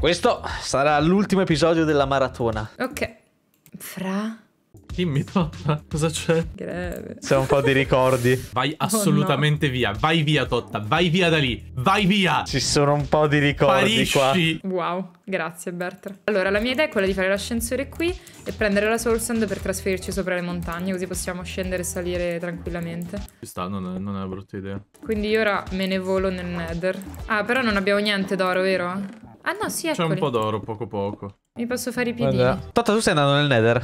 Questo sarà l'ultimo episodio della maratona. Ok. Fra... Dimmi Totta, cosa c'è? Greve. C'è un po' di ricordi. Vai assolutamente oh no. via, vai via Totta, vai via da lì, vai via! Ci sono un po' di ricordi Parisci. qua. Wow, grazie Bertra. Allora, la mia idea è quella di fare l'ascensore qui e prendere la Soul Sand per trasferirci sopra le montagne, così possiamo scendere e salire tranquillamente. Ci sta, non è, non è una brutta idea. Quindi io ora me ne volo nel Nether. Ah, però non abbiamo niente d'oro, vero? Ah no, sì, C'è un po' d'oro, poco poco. Mi posso fare i piedini. Guarda. tu stai andando nel nether?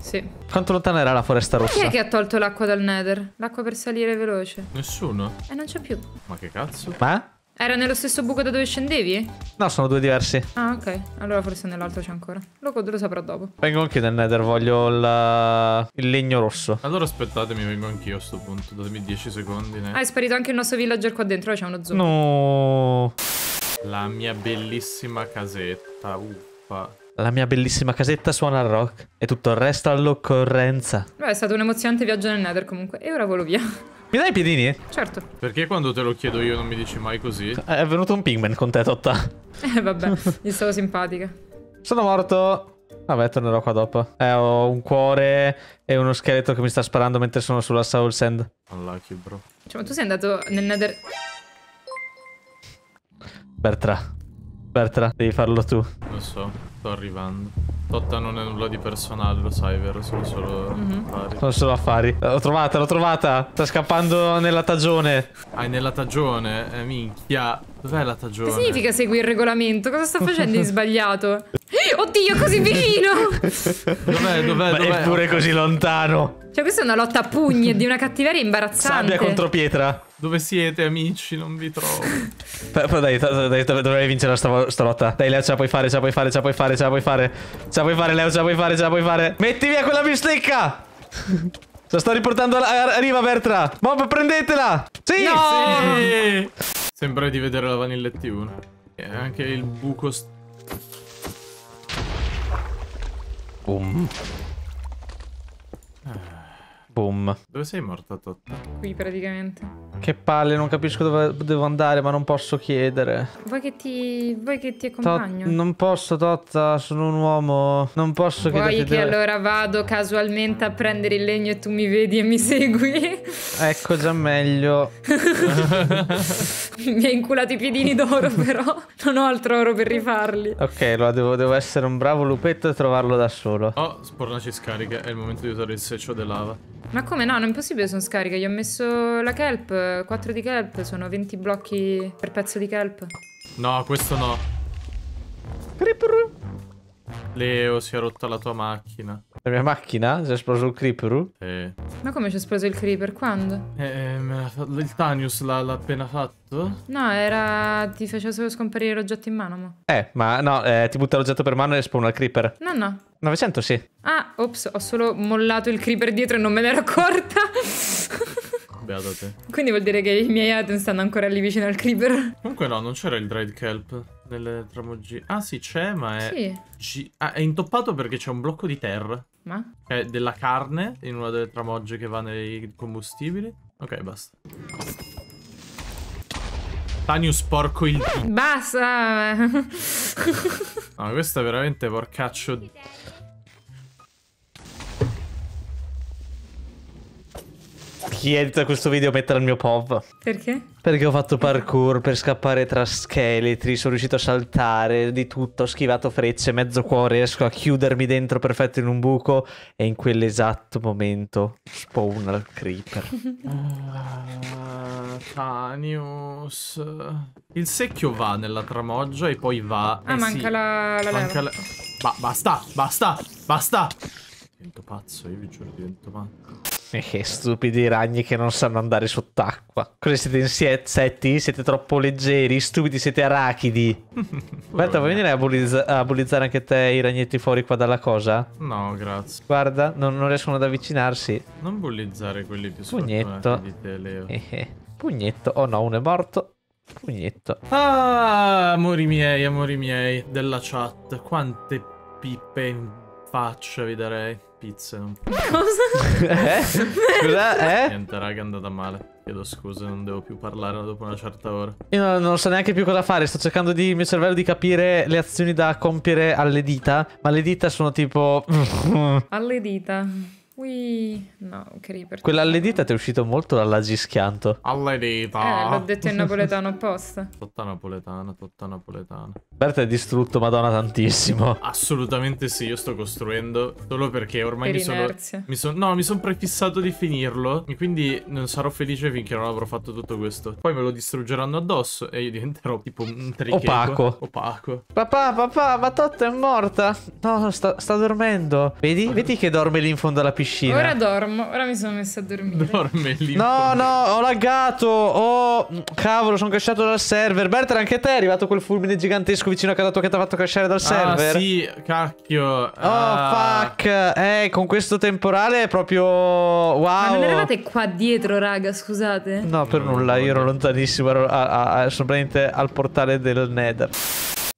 Sì. Quanto lontana era la foresta rossa? Chi è che ha tolto l'acqua dal nether? L'acqua per salire veloce. Nessuno. E eh, non c'è più. Ma che cazzo? Ma? Era nello stesso buco da dove scendevi? No, sono due diversi. Ah, ok. Allora forse nell'altro c'è ancora. Lo, lo saprò dopo. Vengo anche nel nether, voglio la... il legno rosso. Allora aspettatemi, vengo anch'io a sto punto. Datemi 10 secondi. Ne. Ah, è sparito anche il nostro villager qua dentro, c'è uno zoom. No. La mia bellissima casetta, uffa. La mia bellissima casetta suona al rock e tutto il resto all'occorrenza. Beh, è stato un emozionante viaggio nel Nether comunque e ora volo via. Mi dai i piedini? Certo. Perché quando te lo chiedo io non mi dici mai così? È venuto un pigman con te, Totta. Eh vabbè, gli stavo simpatica. Sono morto. Vabbè, tornerò qua dopo. Eh, ho un cuore e uno scheletro che mi sta sparando mentre sono sulla Soul Sand. Unlucky, bro. Cioè, ma tu sei andato nel Nether Bertra. Bertra, devi farlo tu. Lo so, sto arrivando. Totta non è nulla di personale, lo sai, vero? Sono solo mhm. affari. Sono solo affari. Eh, l'ho trovata, l'ho trovata. Sta scappando nella tagione. Ah, nella tagione? Eh, minchia. Dov'è la tagione? Che significa seguire il regolamento? Cosa sta facendo di sbagliato? Oddio, così vicino! dov'è, dov'è, dov'è? pure così lontano. Cioè, questa è una lotta a pugni di una cattiveria imbarazzante. Sabbia contro pietra. Dove siete, amici? Non vi trovo. Però dai, dai, dovrei vincere sta, sta lotta. Dai, Leo, ce la puoi fare, ce la puoi fare, ce la puoi fare, ce la puoi fare. Ce la puoi fare, Leo, ce la puoi fare, ce la puoi fare. Metti via quella bistecca! Ce la sto riportando a, a, a riva, Bertra. Bob, prendetela! Sì! No! sì! Sembra di vedere la Vanilla 1 E anche il buco... Boom. Boom. Dove sei morta, Totta? Qui praticamente. Che palle, non capisco dove devo andare, ma non posso chiedere. Vuoi che ti, Vuoi che ti accompagno? Tot... non posso, Totta, sono un uomo. Non posso Vuoi chiederti... Vuoi che dove... allora vado casualmente a prendere il legno e tu mi vedi e mi segui? Ecco, già meglio. mi hai inculato i piedini d'oro, però. Non ho altro oro per rifarli. Ok, allora devo, devo essere un bravo lupetto e trovarlo da solo. Oh, Sporna ci scarica, è il momento di usare il seccio della lava. Ma come no? Non è possibile, sono scarica. Gli ho messo la kelp, 4 di kelp, sono 20 blocchi per pezzo di kelp. No, questo no. Leo, si è rotta la tua macchina. La mia macchina? Si è esploso il creeper? Sì. Ma come si è esploso il creeper? Quando? Eh, ehm, il Tanius l'ha appena fatto? No, era... ti faceva solo scomparire l'oggetto in mano. Ma. Eh, ma no, eh, ti butta l'oggetto per mano e spawna il creeper. No, no. 900 sì. Ah, ops, ho solo mollato il creeper dietro e non me ne accorta. Beato te. Quindi vuol dire che i miei item stanno ancora lì vicino al creeper. Comunque no, non c'era il dried kelp nelle tramogie. Ah sì, c'è, ma è... Sì. G... Ah, è intoppato perché c'è un blocco di terra. Ma? È della carne in una delle tramogge che va nei combustibili. Ok, basta. Tanius porco il... Basta! no, questo è veramente porcaccio... chi edita questo video metta il mio POV. Perché? Perché ho fatto parkour per scappare tra scheletri, sono riuscito a saltare di tutto, ho schivato frecce, mezzo cuore, riesco a chiudermi dentro perfetto in un buco e in quell'esatto momento spawn al creeper. Ah, Tanius. Il secchio va nella tramoggia e poi va... Ah, eh, manca sì. la, la manca leva. La... Ba basta, basta, basta! Divento pazzo, io vi giuro, divento pazzo. Che stupidi ragni che non sanno andare sott'acqua. Cosa siete insetti? Siete troppo leggeri, stupidi, siete arachidi. Guarda, vuoi venire a, a, bullizzare anche te i ragnetti fuori qua dalla cosa? No, grazie. Guarda, non, non riescono ad avvicinarsi. Non bullizzare quelli più sotto. Pugnetto. Eh, eh. Pugnetto. Oh no, uno è morto. Pugnetto. Ah, amori miei, amori miei della chat. Quante pippe in faccia vi darei pizze. Cosa? eh? Scusa, eh? Niente, raga, è andata male. Chiedo scusa, non devo più parlare dopo una certa ora. Io non, non so neanche più cosa fare, sto cercando di, il mio cervello di capire le azioni da compiere alle dita, ma le dita sono tipo... alle dita. Ui, no, creeper. Quella alledita ti è uscito molto dall'agischianto. Alledita. Eh, l'ho detto in napoletano apposta. Tutta napoletana, tutta napoletana. Berta è distrutto, madonna, tantissimo. Assolutamente sì, io sto costruendo solo perché ormai per mi sono... Mi son, no, mi sono prefissato di finirlo e quindi non sarò felice finché non avrò fatto tutto questo. Poi me lo distruggeranno addosso e io diventerò tipo un tricheco. Opaco. Opaco. Papà, papà, ma Totta è morta. No, sta, sta dormendo. Vedi? Vedi che dorme lì in fondo alla piscina? piscina. Ora dormo, ora mi sono messa a dormire. Dorme lì. No, no, ho laggato. Oh, cavolo, sono crashato dal server. Bertrand, anche te è arrivato quel fulmine gigantesco vicino a casa tua che ti ha fatto crashare dal ah, server? Ah, sì, cacchio. Oh, ah. fuck. Eh, con questo temporale è proprio... Wow. Ma non eravate qua dietro, raga, scusate? No, per no, nulla, io ero lontanissimo, ero a, a, a, al portale del Nether.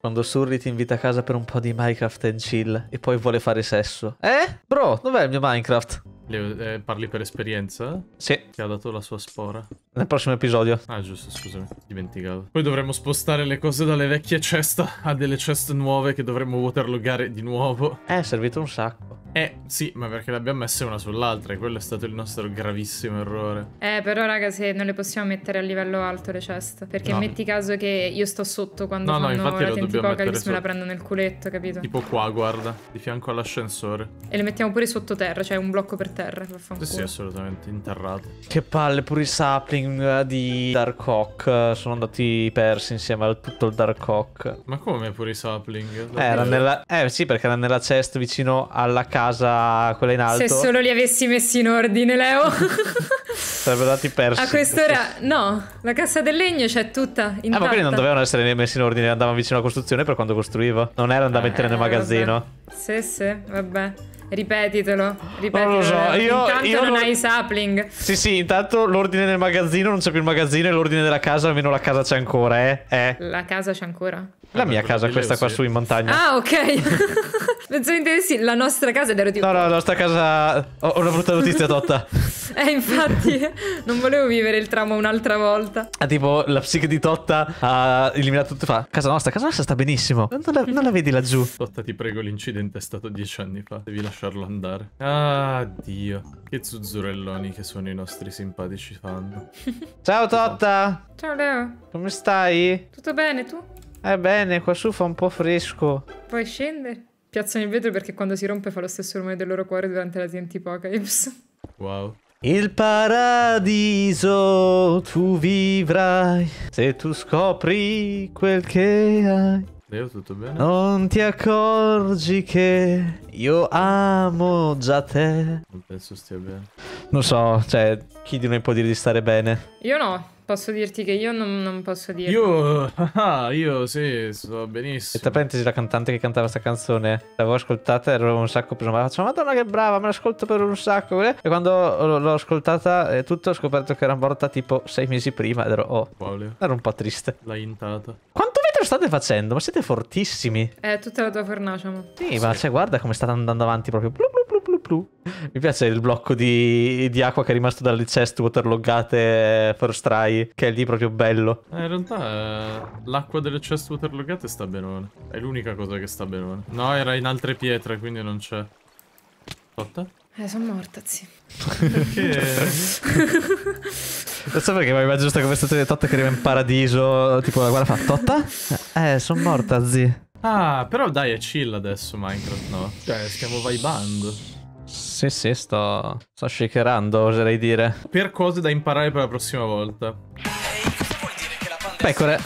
Quando Surri ti invita a casa per un po' di Minecraft and chill e poi vuole fare sesso. Eh? Bro, dov'è il mio Minecraft? Le, eh, parli per esperienza? Sì. Che ha dato la sua spora. Nel prossimo episodio. Ah, giusto, scusami. Dimenticavo. Poi dovremmo spostare le cose dalle vecchie ceste a delle ceste nuove che dovremmo waterloggare di nuovo. Eh, è servito un sacco. Eh, sì, ma perché le abbiamo messe una sull'altra e quello è stato il nostro gravissimo errore. Eh, però raga, se non le possiamo mettere a livello alto le ceste, perché no. metti caso che io sto sotto quando no, fanno no, infatti la Tentipocalypse me la prendo nel culetto, capito? Tipo qua, guarda, di fianco all'ascensore. E le mettiamo pure sottoterra, cioè un blocco per terra. Sì, sì, assolutamente, interrato. Che palle, pure i sapling eh, di Dark Hawk eh, sono andati persi insieme a tutto il Dark Hawk. Ma come pure i sapling? Eh, era nella... eh sì, perché era nella chest vicino alla casa, quella in alto. Se solo li avessi messi in ordine, Leo. Sarebbero andati persi. A quest'ora, no, la cassa del legno c'è tutta eh, intatta. Ah, ma quelli non dovevano essere messi in ordine, andavano vicino alla costruzione per quando costruivo. Non erano da eh, mettere nel magazzino. Vabbè. Sì, sì, vabbè. Ripetitelo, ripetitelo. Non lo so, io, intanto io non lo... hai i sapling. Sì, sì, intanto l'ordine del magazzino, non c'è più il magazzino e l'ordine della casa, almeno la casa c'è ancora, eh? eh. La casa c'è ancora? La mia casa, questa qua su in montagna. Ah, ok. Penso intendessi la nostra casa ed ero tipo... No, no, la nostra casa... Ho una brutta notizia, Totta. eh, infatti, non volevo vivere il trauma un'altra volta. Ah, tipo, la psiche di Totta ha eliminato tutto fa. Casa nostra, casa nostra sta benissimo. Non la, non la vedi laggiù. Totta, ti prego, l'incidente è stato dieci anni fa. Devi lasciarlo andare. Ah, Dio. Che zuzzurelloni che sono i nostri simpatici fan. Ciao, Totta. Ciao, Leo. Come stai? Tutto bene, tu? Eh bene, qua su fa un po' fresco. Puoi scendere? Piazzano il vetro perché quando si rompe fa lo stesso rumore del loro cuore durante la TNT Apocalypse. Wow. Il paradiso tu vivrai se tu scopri quel che hai. Io tutto bene? Non ti accorgi che io amo già te. Non penso stia bene. Non so, cioè, chi di noi può dire di stare bene? Io no. Posso dirti che io non, non posso dire. Io, ah, io sì, sto benissimo. E parentesi, la cantante che cantava questa canzone, l'avevo ascoltata e ero un sacco preso. Ma faccio, madonna che brava, me l'ascolto per un sacco. Eh. E quando l'ho ascoltata e eh, tutto, ho scoperto che era morta tipo sei mesi prima. Ed ero, oh, Quale? ero un po' triste. L'ha intata. Quanto vetro state facendo? Ma siete fortissimi. È eh, tutta la tua fornace, ma. Sì, sì, ma cioè, guarda come state andando avanti proprio. Blu, blu, blu plu. Mi piace il blocco di, di, acqua che è rimasto dalle chest waterloggate first try, che è lì proprio bello. Eh, in realtà eh, l'acqua delle chest waterloggate sta benone. È l'unica cosa che sta benone. No, era in altre pietre, quindi non c'è. Fatta? Eh, sono morta, sì. Perché? Non so perché mi immagino questa conversazione di Totta che arriva in paradiso, tipo la guarda fa Totta? Eh, sono morta, zi. Ah, però dai, è chill adesso Minecraft, no? Cioè, stiamo vibando. Sì, sì, sto, sto shakerando, oserei dire. Per cose da imparare per la prossima volta. Pecore.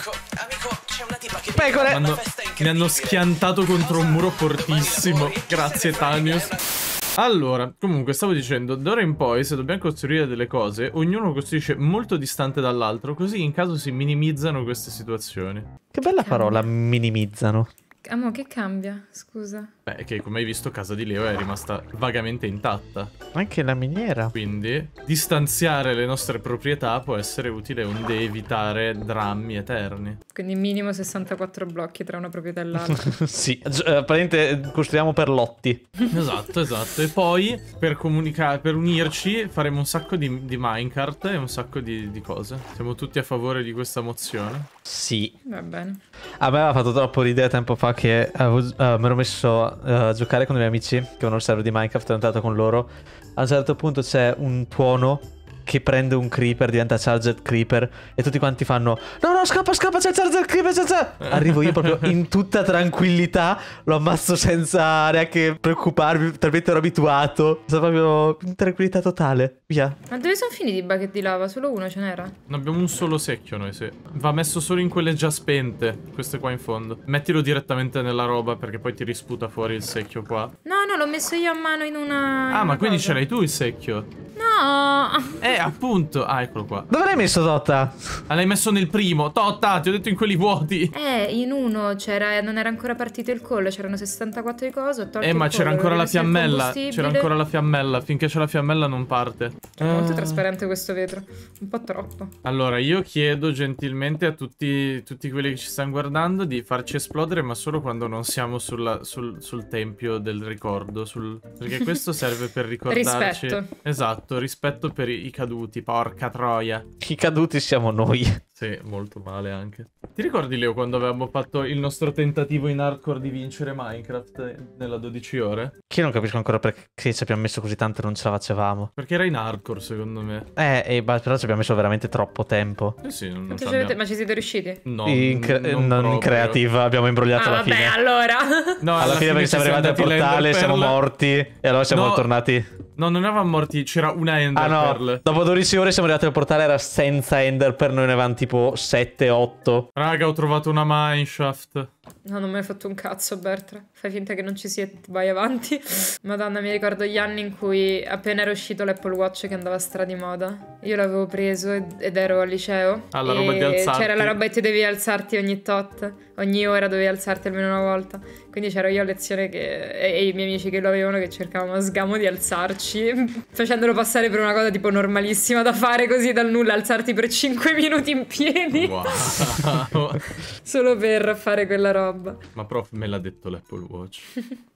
Pecore. Hanno, mi hanno schiantato contro cosa? un muro fortissimo. Grazie, Tanius. Allora, comunque, stavo dicendo, d'ora in poi, se dobbiamo costruire delle cose, ognuno costruisce molto distante dall'altro, così in caso si minimizzano queste situazioni. Che bella parola, minimizzano. Amo, ah, che cambia? Scusa. Beh, che come hai visto casa di Leo è rimasta vagamente intatta. Anche la miniera. Quindi distanziare le nostre proprietà può essere utile onde evitare drammi eterni. Quindi minimo 64 blocchi tra una proprietà e l'altra. sì, eh, apparentemente eh, costruiamo per lotti. Esatto, esatto. E poi per comunicare, per unirci faremo un sacco di, di minecart e un sacco di, di cose. Siamo tutti a favore di questa mozione? Sì. Va bene. A me aveva fatto troppo ridere tempo fa fa che avevo, eh, mi ero messo eh, a giocare con i miei amici che avevano il server di Minecraft, ho entrato con loro. A un certo punto c'è un tuono che prende un creeper, diventa charged creeper e tutti quanti fanno no no scappa scappa c'è il charged creeper c'è, c'è. Eh. arrivo io proprio in tutta tranquillità lo ammazzo senza neanche preoccuparmi talmente ero abituato sono proprio in tranquillità totale via ma dove sono finiti i bucket di lava? solo uno ce n'era? ne abbiamo un solo secchio noi sì va messo solo in quelle già spente queste qua in fondo mettilo direttamente nella roba perché poi ti risputa fuori il secchio qua no no l'ho messo io a mano in una ah in ma una quindi cosa. ce l'hai tu il secchio no eh eh, appunto. Ah, eccolo qua. Dove l'hai messo Totta? Ah, l'hai messo nel primo. Totta, ti ho detto in quelli vuoti. Eh, in uno c'era. Non era ancora partito il collo. C'erano 64 di cose. eh, ma c'era ancora la fiammella. C'era ancora la fiammella. Finché c'è la fiammella, non parte. È molto eh. trasparente questo vetro. Un po' troppo. Allora, io chiedo gentilmente a tutti, tutti quelli che ci stanno guardando di farci esplodere, ma solo quando non siamo sulla, sul, sul tempio del ricordo. Sul... Perché questo serve per ricordarci. rispetto. Esatto, rispetto per i caduti caduti, porca troia. I caduti siamo noi. Sì, molto male anche. Ti ricordi, Leo, quando avevamo fatto il nostro tentativo in hardcore di vincere Minecraft eh, nella 12 ore? Che io non capisco ancora perché ci abbiamo messo così tanto e non ce la facevamo. Perché era in hardcore, secondo me. Eh, eh però ci abbiamo messo veramente troppo tempo. Eh sì, non, non ci siete, Ma ci siete riusciti? No. In, non, non in creative, abbiamo imbrogliato ah, alla fine. Vabbè, allora. No, alla, alla fine, fine perché siamo arrivati al portale, siamo morti e allora siamo no, tornati. No, non eravamo morti, c'era una Ender ah, no. Pearl. Dopo 12 ore siamo arrivati al portale, era senza ender, per noi ne avevamo tipo 7-8. Raga, ho trovato una mineshaft. No, non mi hai fatto un cazzo, Bertra. Fai finta che non ci sia, vai avanti. Madonna, mi ricordo gli anni in cui appena era uscito l'Apple Watch che andava stra di moda. Io l'avevo preso ed ero al liceo. Alla ah, roba di alzarti. C'era la roba e tu devi alzarti ogni tot. Ogni ora dovevi alzarti almeno una volta. Quindi c'ero io a lezione che... e i miei amici che lo avevano che cercavamo a sgamo di alzarci, facendolo passare per una cosa tipo normale malissima da fare così dal nulla, alzarti per 5 minuti in piedi. Wow. Solo per fare quella roba. Ma prof me l'ha detto l'Apple Watch.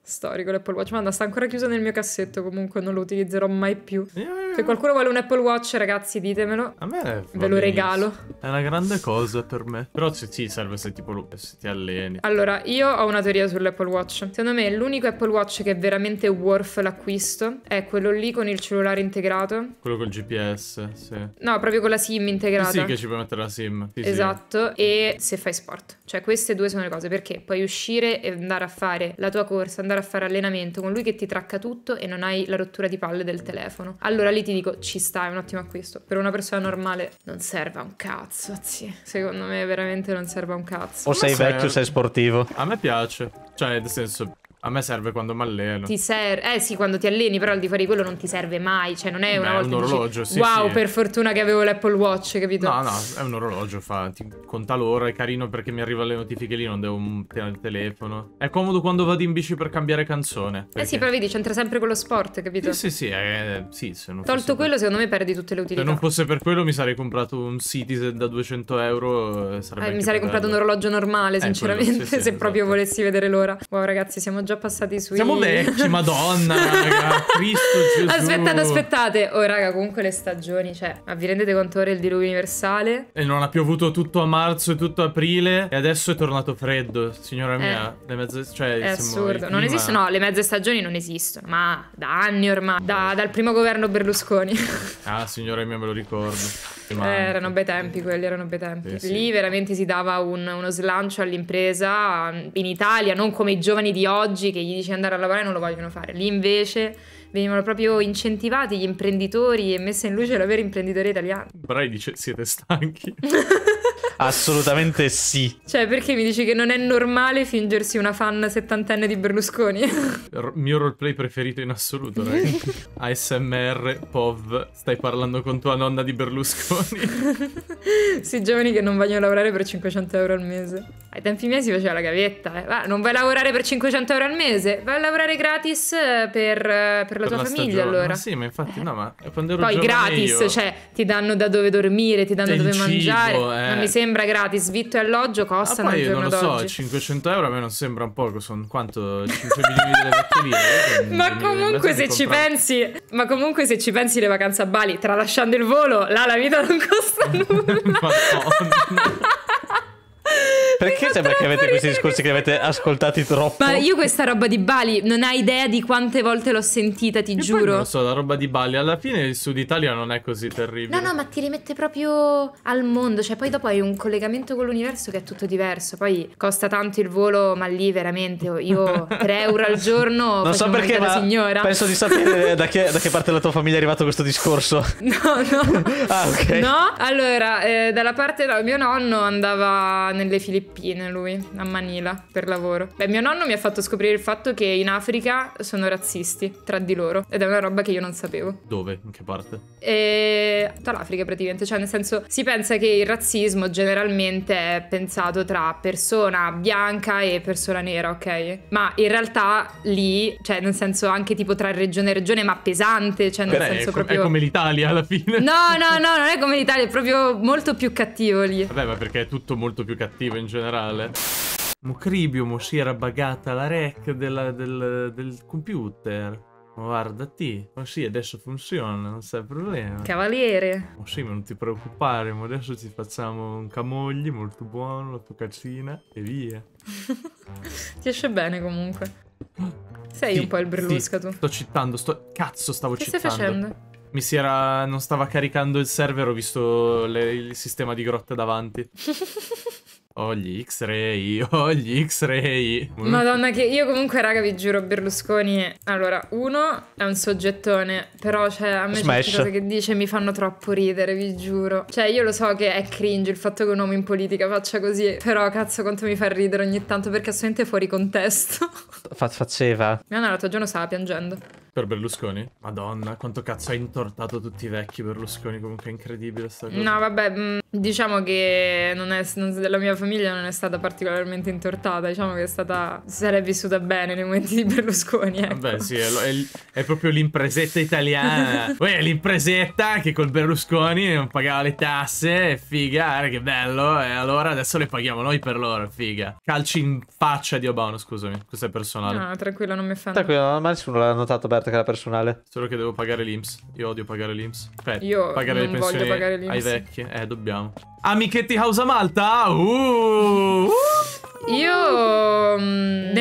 Storico l'Apple Watch, ma sta ancora chiuso nel mio cassetto, comunque non lo utilizzerò mai più. Eh, eh, eh. Se qualcuno vuole un Apple Watch, ragazzi, ditemelo. A me ve lo regalo. È una grande cosa per me. Però sì, sì serve se tipo lo, se ti alleni. Allora, io ho una teoria sull'Apple Watch. Secondo me l'unico Apple Watch che è veramente worth l'acquisto è quello lì con il cellulare integrato. Quello col GPS GPS, sì. No, proprio con la SIM integrata. Sì, che ci puoi mettere la SIM. Sì, esatto, sì. e se fai sport. Cioè queste due sono le cose, perché puoi uscire e andare a fare la tua corsa, andare a fare allenamento con lui che ti tracca tutto e non hai la rottura di palle del telefono. Allora lì ti dico, ci sta, è un ottimo acquisto. Per una persona normale non serve a un cazzo, sì. Secondo me veramente non serve a un cazzo. O Ma sei vecchio, sei sportivo. A me piace. Cioè, nel senso, a me serve quando mi alleno. Ti serve. Eh sì, quando ti alleni, però al di fuori quello non ti serve mai. Cioè, non è una Beh, volta. È un orologio, dici, sì. Wow, sì. per fortuna che avevo l'Apple Watch, capito? No, no, è un orologio. Fa. Ti conta l'ora, è carino perché mi arrivano le notifiche lì, non devo tenere il telefono. È comodo quando vado in bici per cambiare canzone. Perché... Eh sì, però vedi, c'entra sempre quello sport, capito? Sì, sì, sì. Eh, sì se non Tolto quello, secondo me perdi tutte le utilità. Se non fosse per quello, mi sarei comprato un Citizen da 200 euro. Eh, eh mi sarei comprato bello. un orologio normale, sinceramente, eh, quello, sì, se esatto. proprio volessi vedere l'ora. Wow, ragazzi, siamo già già passati su Siamo vecchi, madonna, raga, Cristo Gesù. Aspettate, aspettate. Oh, raga, comunque le stagioni, cioè, ma vi rendete conto ora il diluvio universale? E non ha piovuto tutto a marzo e tutto aprile e adesso è tornato freddo, signora mia. Eh, le mezze... Cioè, è assurdo. Non esistono, no, le mezze stagioni non esistono, ma da anni ormai, da, dal primo governo Berlusconi. ah, signora mia, me lo ricordo. Eh, erano bei tempi quelli, erano bei tempi. Eh, sì, Lì veramente si dava un, uno slancio all'impresa in Italia, non come i giovani di oggi oggi che gli dici andare a lavorare non lo vogliono fare. Lì invece venivano proprio incentivati gli imprenditori e messa in luce la vera imprenditoria italiana. Brai dice siete stanchi. Assolutamente sì. Cioè, perché mi dici che non è normale fingersi una fan settantenne di Berlusconi? R- mio roleplay preferito in assoluto, ragazzi. ASMR, POV, stai parlando con tua nonna di Berlusconi. sì, giovani che non vogliono lavorare per 500 euro al mese. Ai tempi miei si faceva la gavetta, eh. Va, non vai a lavorare per 500 euro al mese, vai a lavorare gratis eh, per, eh, per la per tua la famiglia allora. Ma sì, ma infatti, no, ma quando ero Poi gratis, io... cioè, ti danno da dove dormire, ti danno da dove cibo, mangiare. Eh. Ma mi sembra sembra gratis, vitto e alloggio ah, costano al giorno d'oggi. io non lo so, 500 euro a me non sembra un poco, sono quanto? 5 milioni delle vecchie ma comunque se ci pensi, ma comunque se ci pensi le vacanze a Bali, tralasciando il volo, là la vita non costa nulla. ma no. Perché sembra che avete questi discorsi che avete ascoltati troppo? Ma io questa roba di Bali non hai idea di quante volte l'ho sentita, ti e giuro. non so, la roba di Bali, alla fine il sud Italia non è così terribile. No, no, ma ti rimette proprio al mondo, cioè poi dopo hai un collegamento con l'universo che è tutto diverso, poi costa tanto il volo, ma lì veramente io 3 euro al giorno Non so perché, ma signora. penso di sapere da che, da che, parte della tua famiglia è arrivato questo discorso. No, no. ah, ok. No? Allora, eh, dalla parte del mio nonno andava nelle Filippine Filippine lui, a Manila, per lavoro. Beh, mio nonno mi ha fatto scoprire il fatto che in Africa sono razzisti tra di loro ed è una roba che io non sapevo. Dove? In che parte? E... Tutta l'Africa praticamente, cioè nel senso si pensa che il razzismo generalmente è pensato tra persona bianca e persona nera, ok? Ma in realtà lì, cioè nel senso anche tipo tra regione e regione, ma pesante, cioè nel Beh, senso è proprio... È come l'Italia alla fine. No, no, no, non è come l'Italia, è proprio molto più cattivo lì. Vabbè, ma perché è tutto molto più cattivo in generale generale. Mocribium si era bagata la rec della, del, del computer. guarda ti, ma oh, sì, adesso funziona, non c'è problema. Cavaliere. Ma oh, sì, ma non ti preoccupare, ma adesso ci facciamo un camogli molto buono, la tua focaccina e via. ti esce bene comunque. Sei sì, un po' il berlusca sì. tu. Sto citando, sto... Cazzo, stavo che citando. Che stai facendo? Mi si era... non stava caricando il server, ho visto le... il sistema di grotte davanti. Ho gli X-ray, ho gli X-ray. Madonna che io comunque raga vi giuro Berlusconi Allora uno è un soggettone Però cioè a me Smash. certe cose che dice mi fanno troppo ridere vi giuro Cioè io lo so che è cringe il fatto che un uomo in politica faccia così Però cazzo quanto mi fa ridere ogni tanto perché assolutamente è fuori contesto faceva Mia nonna l'altro giorno stava piangendo per Berlusconi? Madonna, quanto cazzo ha intortato tutti i vecchi Berlusconi, comunque è incredibile sta cosa. No, vabbè, mm, diciamo che non è, non, la mia famiglia non è stata particolarmente intortata, diciamo che è stata, se l'è vissuta bene nei momenti di Berlusconi, ecco. Vabbè, sì, è, è, è proprio l'impresetta italiana. Poi l'impresetta che col Berlusconi non pagava le tasse, figa, eh, che bello, e allora adesso le paghiamo noi per loro, figa. Calci in faccia di Obano, scusami, questo è personale. No, tranquillo, non mi fa... Tranquillo, ma nessuno l'ha notato, Berlusconi. Certo che carta personale. Solo che devo pagare l'Inps. Io odio pagare l'Inps. Aspetta, Io pagare non le pensioni voglio pagare l'Inps. ai vecchi. Eh, dobbiamo. Amichetti House a Malta! Uh! uh!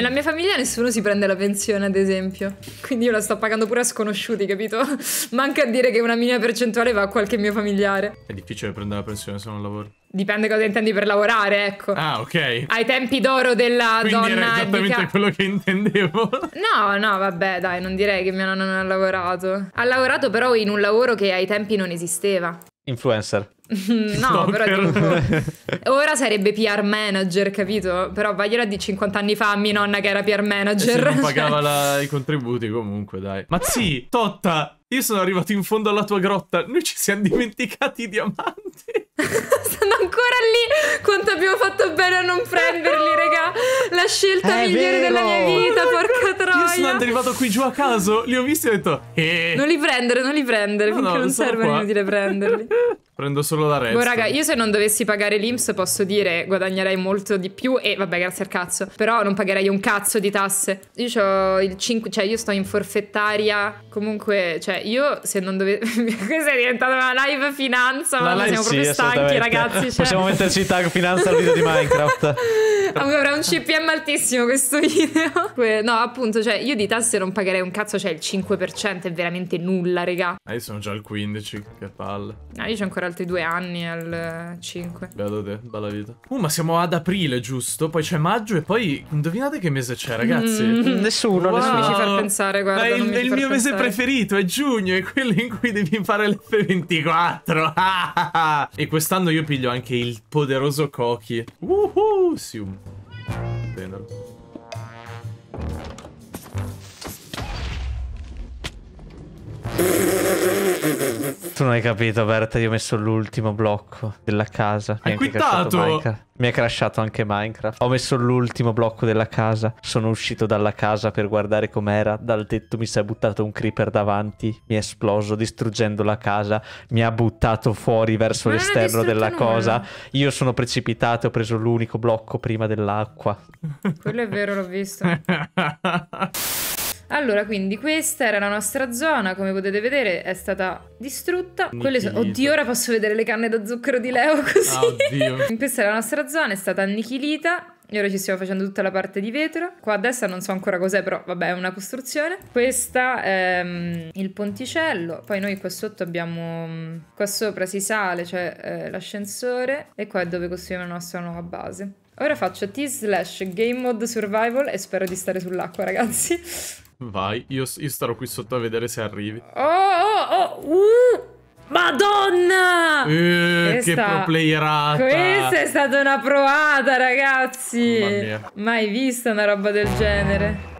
Nella mia famiglia nessuno si prende la pensione, ad esempio. Quindi io la sto pagando pure a sconosciuti, capito? Manca a dire che una minima percentuale va a qualche mio familiare. È difficile prendere la pensione se non lavori. Dipende cosa intendi per lavorare, ecco. Ah, ok. Ai tempi d'oro della Quindi donna. Era esattamente di... quello che intendevo. No, no, vabbè, dai, non direi che mia nonna non ha lavorato. Ha lavorato però in un lavoro che ai tempi non esisteva. Influencer. No, Stalker. però tipo, ora sarebbe PR manager, capito? Però vagliela di 50 anni fa a mia nonna che era PR eh manager. Eh, non pagava la, i contributi comunque, dai. Ma eh. sì, Totta, io sono arrivato in fondo alla tua grotta, noi ci siamo dimenticati i diamanti prenderli, quanto abbiamo fatto bene a non prenderli, raga. La scelta È migliore vero. della mia vita, oh, porca troia. Io sono arrivato qui giù a caso, li ho visti e ho detto... Eh. Non li prendere, non li prendere, no, finché no, non serve è inutile prenderli. Prendo solo la resta. Boh, raga, io se non dovessi pagare l'IMS posso dire guadagnerei molto di più e vabbè, grazie al cazzo. Però non pagherei un cazzo di tasse. Io ho il 5, cioè io sto in forfettaria. Comunque, cioè io se non dovessi... Questa è diventata una live finanza, ma live, siamo proprio stanchi ragazzi. Cioè... Possiamo metterci il tag finanza al video di Minecraft. Avrà un CPM altissimo questo video. no, appunto, cioè io di tasse non pagherei un cazzo, cioè il 5% è veramente nulla, raga. Ah, io sono già al 15, che palle. Ah, io c'ho ancora il altri due anni al 5. Eh, Bello te, bella vita. Uh, ma siamo ad aprile, giusto? Poi c'è maggio e poi indovinate che mese c'è, ragazzi? Mm, mm nessuno, wow. nessuno. Non mi ci far pensare, guarda. Ma è il, il mio pensare. mese preferito, è giugno, è quello in cui devi fare l'F24. e quest'anno io piglio anche il poderoso Koki. Woohoo, sium. Prendelo. Brrr tu non hai capito, Berta. Io ho messo l'ultimo blocco della casa. Hai Mi quittato! Mi è crashato anche Minecraft. Ho messo l'ultimo blocco della casa. Sono uscito dalla casa per guardare com'era. Dal tetto mi si è buttato un creeper davanti. Mi è esploso, distruggendo la casa. Mi ha buttato fuori verso ah, l'esterno della nulla. cosa. Io sono precipitato e ho preso l'unico blocco prima dell'acqua. Quello è vero, l'ho visto. Allora, quindi questa era la nostra zona, come potete vedere è stata distrutta. So oddio, ora posso vedere le canne da zucchero di Leo ah, così. Oddio. questa è la nostra zona, è stata annichilita. E ora ci stiamo facendo tutta la parte di vetro. Qua a destra non so ancora cos'è, però vabbè, è una costruzione. Questa è um, ehm, il ponticello. Poi noi qua sotto abbiamo. Um, qua sopra si sale, cioè eh, l'ascensore. E qua è dove costruiamo la nostra nuova base. Ora faccio T slash game mode survival e spero di stare sull'acqua, ragazzi. Vai, io, io starò qui sotto a vedere se arrivi. Oh, oh, oh, uh! Madonna! Eh, che pro playerata! Questa è stata una provata, ragazzi! Mai vista una roba del genere.